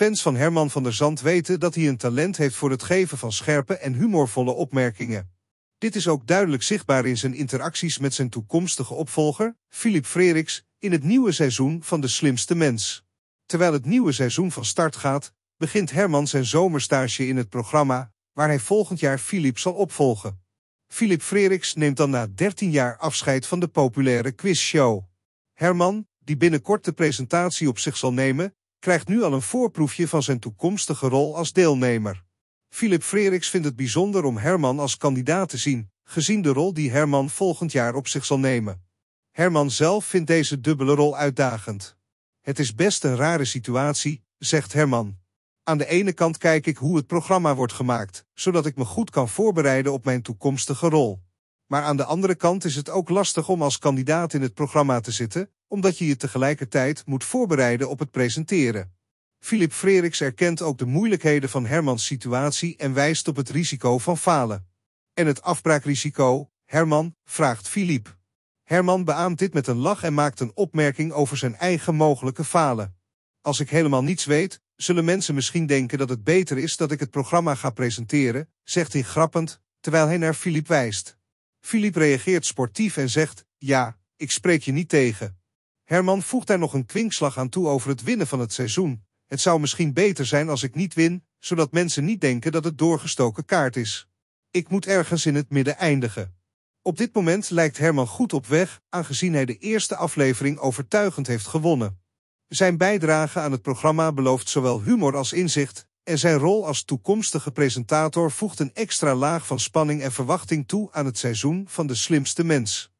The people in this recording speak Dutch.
Fans van Herman van der Zand weten dat hij een talent heeft voor het geven van scherpe en humorvolle opmerkingen. Dit is ook duidelijk zichtbaar in zijn interacties met zijn toekomstige opvolger, Philip Freriks, in het nieuwe seizoen van De Slimste Mens. Terwijl het nieuwe seizoen van start gaat, begint Herman zijn zomerstage in het programma, waar hij volgend jaar Philip zal opvolgen. Philip Freriks neemt dan na 13 jaar afscheid van de populaire quizshow. Herman, die binnenkort de presentatie op zich zal nemen, krijgt nu al een voorproefje van zijn toekomstige rol als deelnemer. Philip Frerix vindt het bijzonder om Herman als kandidaat te zien, gezien de rol die Herman volgend jaar op zich zal nemen. Herman zelf vindt deze dubbele rol uitdagend. Het is best een rare situatie, zegt Herman. Aan de ene kant kijk ik hoe het programma wordt gemaakt, zodat ik me goed kan voorbereiden op mijn toekomstige rol. Maar aan de andere kant is het ook lastig om als kandidaat in het programma te zitten, omdat je je tegelijkertijd moet voorbereiden op het presenteren. Philip Frerix erkent ook de moeilijkheden van Hermans situatie en wijst op het risico van falen. En het afbraakrisico, Herman, vraagt Philip. Herman beaamt dit met een lach en maakt een opmerking over zijn eigen mogelijke falen. Als ik helemaal niets weet, zullen mensen misschien denken dat het beter is dat ik het programma ga presenteren, zegt hij grappend, terwijl hij naar Philip wijst. Philip reageert sportief en zegt, ja, ik spreek je niet tegen. Herman voegt daar nog een kwinkslag aan toe over het winnen van het seizoen. Het zou misschien beter zijn als ik niet win, zodat mensen niet denken dat het doorgestoken kaart is. Ik moet ergens in het midden eindigen. Op dit moment lijkt Herman goed op weg, aangezien hij de eerste aflevering overtuigend heeft gewonnen. Zijn bijdrage aan het programma belooft zowel humor als inzicht, en zijn rol als toekomstige presentator voegt een extra laag van spanning en verwachting toe aan het seizoen van de slimste mens.